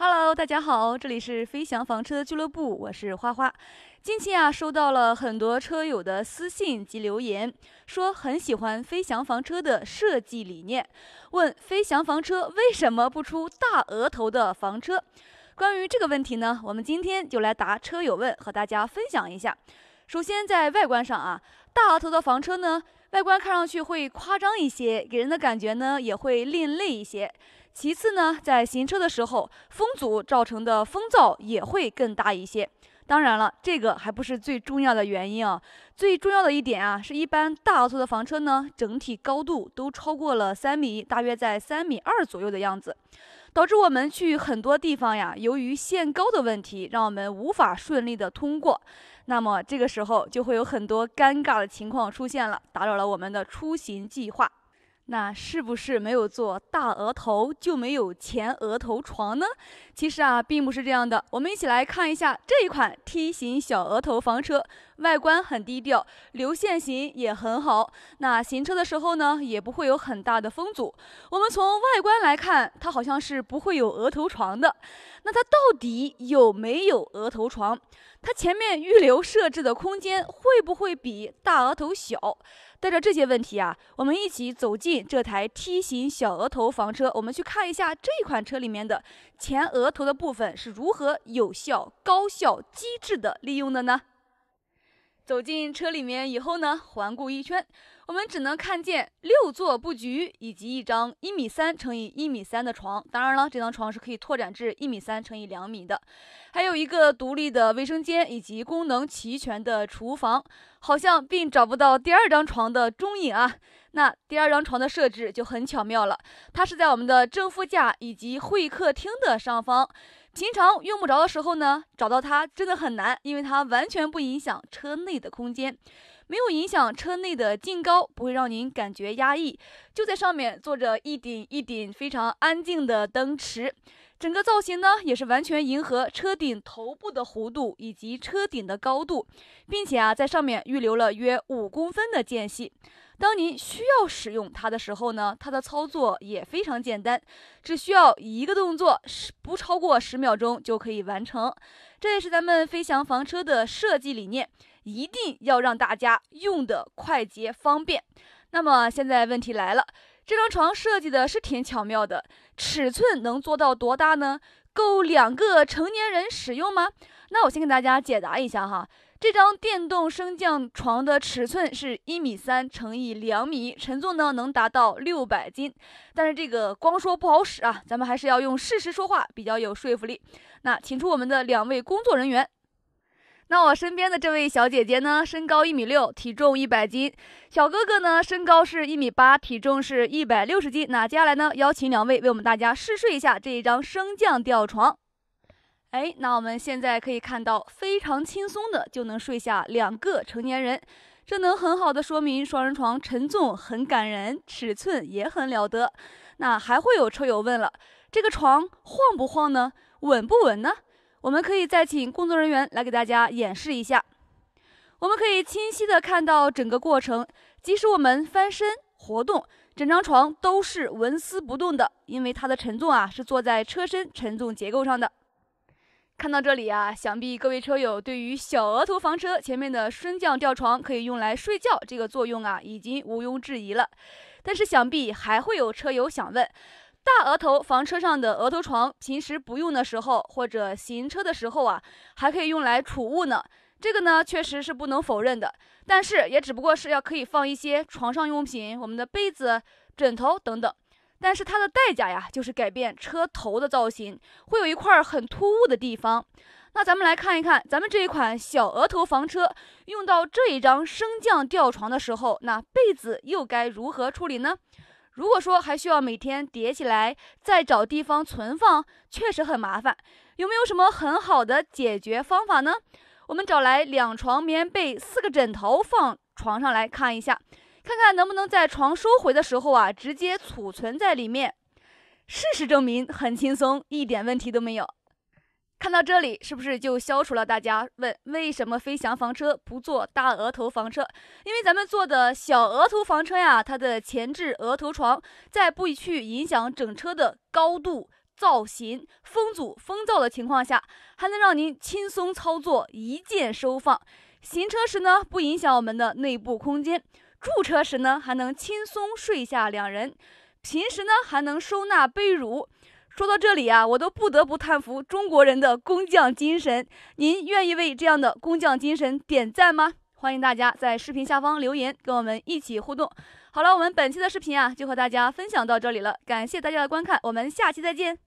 Hello，大家好，这里是飞翔房车俱乐部，我是花花。近期啊，收到了很多车友的私信及留言，说很喜欢飞翔房车的设计理念，问飞翔房车为什么不出大额头的房车？关于这个问题呢，我们今天就来答车友问，和大家分享一下。首先，在外观上啊，大额头的房车呢，外观看上去会夸张一些，给人的感觉呢也会另类一些。其次呢，在行车的时候，风阻造成的风噪也会更大一些。当然了，这个还不是最重要的原因啊。最重要的一点啊，是一般大额头的房车呢，整体高度都超过了三米，大约在三米二左右的样子，导致我们去很多地方呀，由于限高的问题，让我们无法顺利的通过。那么这个时候，就会有很多尴尬的情况出现了，打扰了我们的出行计划。那是不是没有做大额头，就没有前额头床呢？其实啊，并不是这样的。我们一起来看一下这一款梯形小额头房车，外观很低调，流线型也很好。那行车的时候呢，也不会有很大的风阻。我们从外观来看，它好像是不会有额头床的。那它到底有没有额头床？它前面预留设置的空间会不会比大额头小？带着这些问题啊，我们一起走进这台梯形小额头房车，我们去看一下这款车里面的前额。额头的部分是如何有效、高效、机智的利用的呢？走进车里面以后呢，环顾一圈，我们只能看见六座布局以及一张一米三乘以一米三的床，当然了，这张床是可以拓展至一米三乘以两米的，还有一个独立的卫生间以及功能齐全的厨房，好像并找不到第二张床的踪影啊。那第二张床的设置就很巧妙了，它是在我们的正副驾以及会客厅的上方。平常用不着的时候呢，找到它真的很难，因为它完全不影响车内的空间，没有影响车内的净高，不会让您感觉压抑。就在上面坐着一顶一顶非常安静的灯池。整个造型呢，也是完全迎合车顶头部的弧度以及车顶的高度，并且啊，在上面预留了约五公分的间隙。当您需要使用它的时候呢，它的操作也非常简单，只需要一个动作，十不超过十秒钟就可以完成。这也是咱们飞翔房车的设计理念，一定要让大家用的快捷方便。那么现在问题来了。这张床设计的是挺巧妙的，尺寸能做到多大呢？够两个成年人使用吗？那我先给大家解答一下哈。这张电动升降床的尺寸是一米三乘以两米，承重呢能达到六百斤。但是这个光说不好使啊，咱们还是要用事实说话比较有说服力。那请出我们的两位工作人员。那我身边的这位小姐姐呢，身高一米六，体重一百斤；小哥哥呢，身高是一米八，体重是一百六十斤。那接下来呢，邀请两位为我们大家试睡一下这一张升降吊床。哎，那我们现在可以看到，非常轻松的就能睡下两个成年人，这能很好的说明双人床沉重很感人，尺寸也很了得。那还会有车友问了，这个床晃不晃呢？稳不稳呢？我们可以再请工作人员来给大家演示一下。我们可以清晰的看到整个过程，即使我们翻身、活动，整张床都是纹丝不动的，因为它的承重啊是坐在车身承重结构上的。看到这里啊，想必各位车友对于小额头房车前面的升降吊床可以用来睡觉这个作用啊，已经毋庸置疑了。但是，想必还会有车友想问。大额头房车上的额头床，平时不用的时候或者行车的时候啊，还可以用来储物呢。这个呢，确实是不能否认的，但是也只不过是要可以放一些床上用品，我们的被子、枕头等等。但是它的代价呀，就是改变车头的造型，会有一块很突兀的地方。那咱们来看一看，咱们这一款小额头房车用到这一张升降吊床的时候，那被子又该如何处理呢？如果说还需要每天叠起来再找地方存放，确实很麻烦。有没有什么很好的解决方法呢？我们找来两床棉被、四个枕头放床上来看一下，看看能不能在床收回的时候啊，直接储存在里面。事实证明很轻松，一点问题都没有。看到这里，是不是就消除了大家问为什么飞翔房车不做大额头房车？因为咱们做的小额头房车呀，它的前置额头床，在不去影响整车的高度、造型、风阻、风噪的情况下，还能让您轻松操作一键收放。行车时呢，不影响我们的内部空间；驻车时呢，还能轻松睡下两人；平时呢，还能收纳被褥。说到这里啊，我都不得不叹服中国人的工匠精神。您愿意为这样的工匠精神点赞吗？欢迎大家在视频下方留言，跟我们一起互动。好了，我们本期的视频啊，就和大家分享到这里了。感谢大家的观看，我们下期再见。